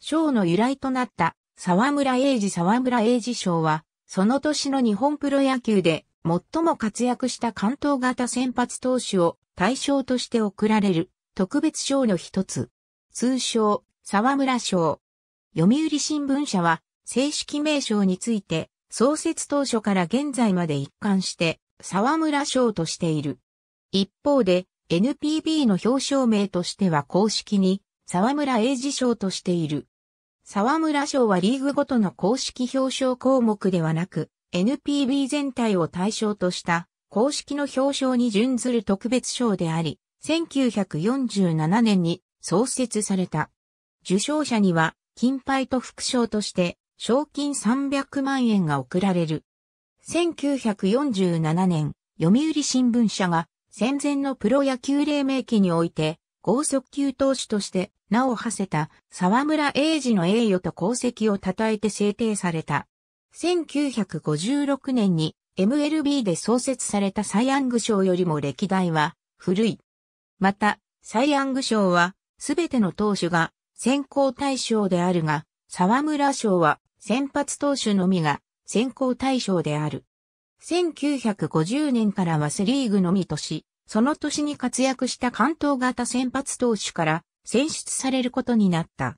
賞の由来となった沢村栄治沢村栄治賞は、その年の日本プロ野球で最も活躍した関東型先発投手を対象として贈られる特別賞の一つ。通称、沢村賞。読売新聞社は、正式名称について、創設当初から現在まで一貫して、沢村賞としている。一方で、NPB の表彰名としては公式に、沢村栄治賞としている。沢村賞はリーグごとの公式表彰項目ではなく、NPB 全体を対象とした公式の表彰に準ずる特別賞であり、1947年に創設された。受賞者には、金牌と副賞として、賞金300万円が贈られる。1947年、読売新聞社が戦前のプロ野球黎明期において、高速球投手として名を馳せた沢村栄治の栄誉と功績を称えて制定された。1956年に MLB で創設されたサイ・アング賞よりも歴代は古い。また、サイ・アング賞はすべての投手が選考対象であるが、沢村賞は先発投手のみが選考対象である。1950年からはセリーグのみとし、その年に活躍した関東型先発投手から選出されることになった。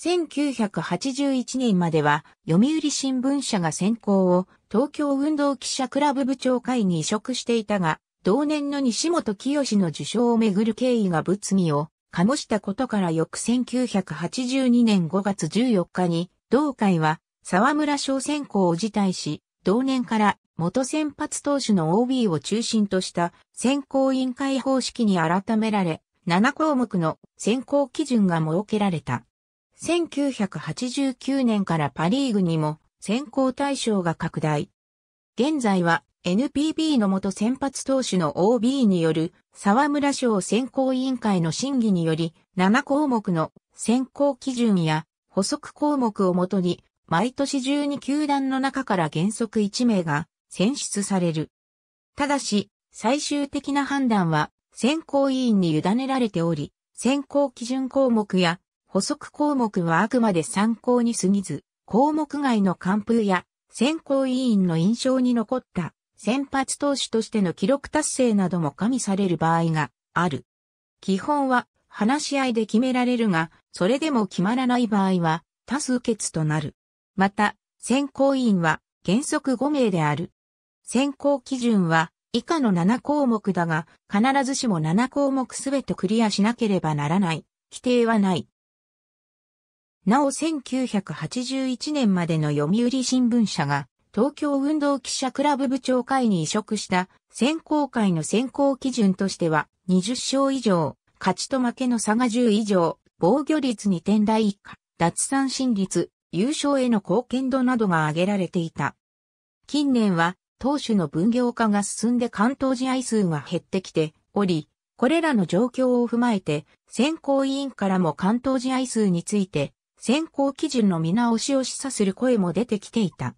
1981年までは読売新聞社が選考を東京運動記者クラブ部長会に移植していたが、同年の西本清の受賞をめぐる経緯が物議を醸したことから翌1982年5月14日に、同会は沢村小選考を辞退し、同年から元先発投手の OB を中心とした選考委員会方式に改められ、7項目の選考基準が設けられた。1989年からパリーグにも選考対象が拡大。現在は NPB の元先発投手の OB による沢村賞選考委員会の審議により7項目の選考基準や補足項目をもとに毎年12球団の中から原則1名が選出される。ただし、最終的な判断は選考委員に委ねられており、選考基準項目や補足項目はあくまで参考に過ぎず、項目外の完封や選考委員の印象に残った先発投手としての記録達成なども加味される場合がある。基本は話し合いで決められるが、それでも決まらない場合は多数決となる。また、選考委員は原則5名である。選考基準は以下の7項目だが、必ずしも7項目すべてクリアしなければならない、規定はない。なお1981年までの読売新聞社が、東京運動記者クラブ部長会に移植した選考会の選考基準としては、20勝以上、勝ちと負けの差が10以上、防御率2点台以下、脱三振率、優勝への貢献度などが挙げられていた。近年は当主の分業化が進んで関東試合数が減ってきており、これらの状況を踏まえて、選考委員からも関東試合数について、選考基準の見直しを示唆する声も出てきていた。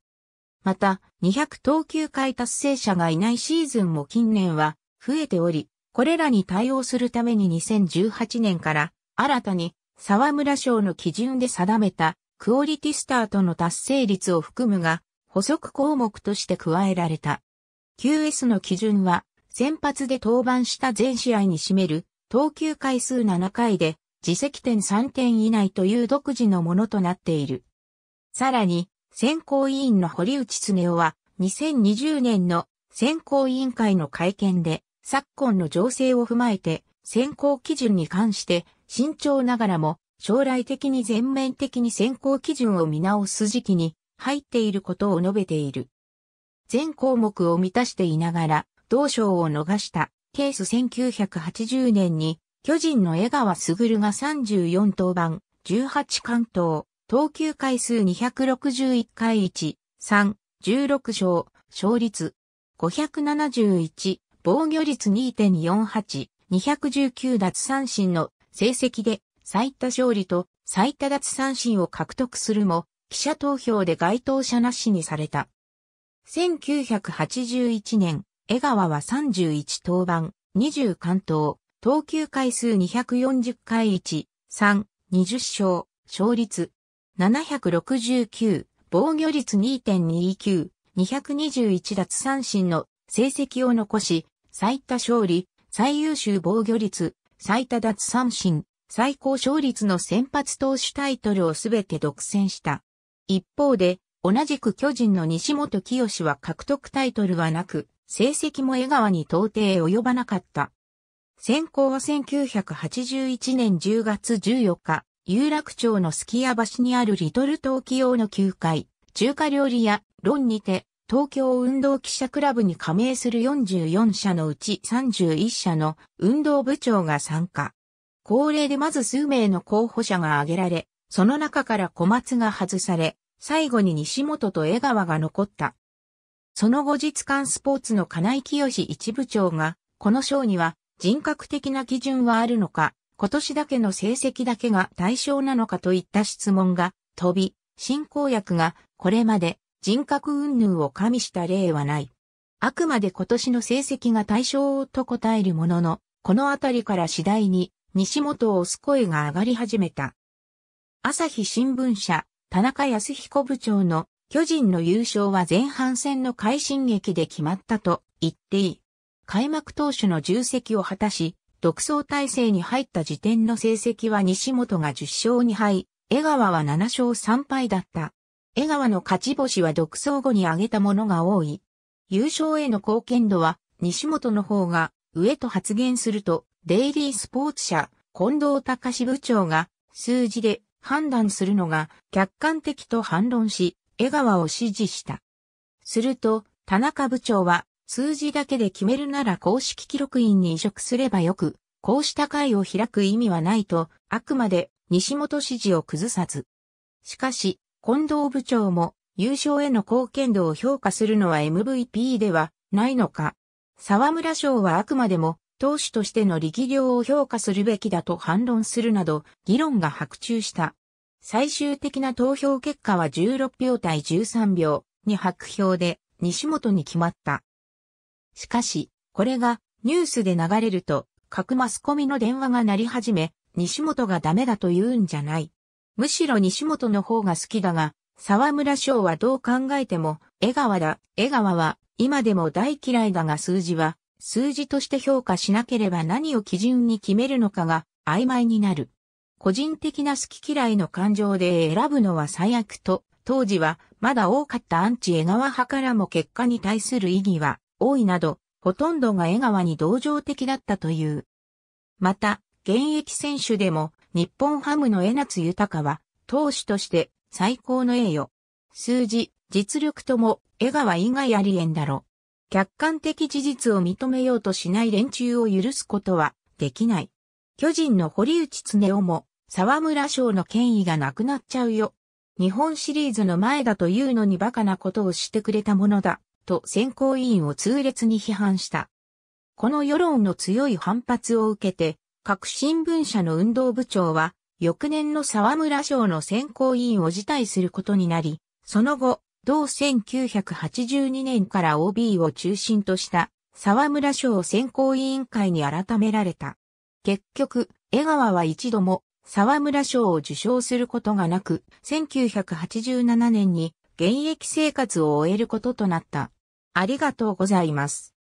また、200投球回達成者がいないシーズンも近年は増えており、これらに対応するために2018年から新たに沢村賞の基準で定めたクオリティスタートの達成率を含むが補足項目として加えられた。QS の基準は、先発で登板した全試合に占める、投球回数7回で、自責点3点以内という独自のものとなっている。さらに、選考委員の堀内恒夫は、2020年の選考委員会の会見で、昨今の情勢を踏まえて、選考基準に関して、慎重ながらも、将来的に全面的に選考基準を見直す時期に入っていることを述べている。全項目を満たしていながら、同賞を逃したケース1980年に、巨人の江川卓が34登板、18関東、投球回数261回1、3、16勝、勝率571、防御率2.48、219奪三振の成績で最多勝利と最多奪三振を獲得するも、記者投票で該当者なしにされた。1981年、江川は31登板、20関東、投球回数240回1、3、20勝、勝率769、防御率2.29、221奪三振の成績を残し、最多勝利、最優秀防御率、最多奪三振、最高勝率の先発投手タイトルをすべて独占した。一方で、同じく巨人の西本清は獲得タイトルはなく、成績も江川に到底及ばなかった。先行は1981年10月14日、有楽町のすき家橋にあるリトル東京の9階、中華料理屋、論にて、東京運動記者クラブに加盟する44社のうち31社の運動部長が参加。恒例でまず数名の候補者が挙げられ、その中から小松が外され、最後に西本と江川が残った。その後日刊スポーツの金井清一部長が、この賞には人格的な基準はあるのか、今年だけの成績だけが対象なのかといった質問が飛び、進行役がこれまで人格云々を加味した例はない。あくまで今年の成績が対象と答えるものの、このあたりから次第に西本を押す声が上がり始めた。朝日新聞社、田中康彦部長の巨人の優勝は前半戦の快進撃で決まったと言っていい。開幕投手の重責を果たし、独走体制に入った時点の成績は西本が10勝2敗、江川は7勝3敗だった。江川の勝ち星は独走後に挙げたものが多い。優勝への貢献度は西本の方が上と発言すると、デイリースポーツ社、近藤隆部長が数字で判断するのが客観的と反論し、江川を支持した。すると、田中部長は、数字だけで決めるなら公式記録員に移植すればよく、こうした会を開く意味はないと、あくまで西本支持を崩さず。しかし、近藤部長も、優勝への貢献度を評価するのは MVP ではないのか。沢村賞はあくまでも投手としての力量を評価するべきだと反論するなど、議論が白昼した。最終的な投票結果は16票対13票に白票で西本に決まった。しかし、これがニュースで流れると、各マスコミの電話が鳴り始め、西本がダメだと言うんじゃない。むしろ西本の方が好きだが、沢村賞はどう考えても、江川だ。江川は今でも大嫌いだが数字は数字として評価しなければ何を基準に決めるのかが曖昧になる。個人的な好き嫌いの感情で選ぶのは最悪と、当時はまだ多かったアンチ江川派からも結果に対する意義は多いなど、ほとんどが江川に同情的だったという。また、現役選手でも日本ハムの江夏豊は投手として最高の栄誉。数字、実力とも江川以外ありえんだろ。客観的事実を認めようとしない連中を許すことはできない。巨人の堀内恒夫も沢村賞の権威がなくなっちゃうよ。日本シリーズの前だというのに馬鹿なことをしてくれたものだ、と選考委員を痛烈に批判した。この世論の強い反発を受けて、各新聞社の運動部長は、翌年の沢村賞の選考委員を辞退することになり、その後、同1982年から OB を中心とした沢村賞選考委員会に改められた。結局、江川は一度も沢村賞を受賞することがなく、1987年に現役生活を終えることとなった。ありがとうございます。